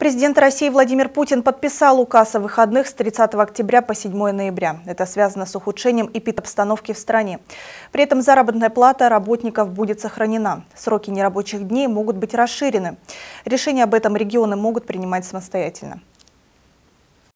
Президент России Владимир Путин подписал указ о выходных с 30 октября по 7 ноября. Это связано с ухудшением эпидобстановки в стране. При этом заработная плата работников будет сохранена. Сроки нерабочих дней могут быть расширены. Решения об этом регионы могут принимать самостоятельно.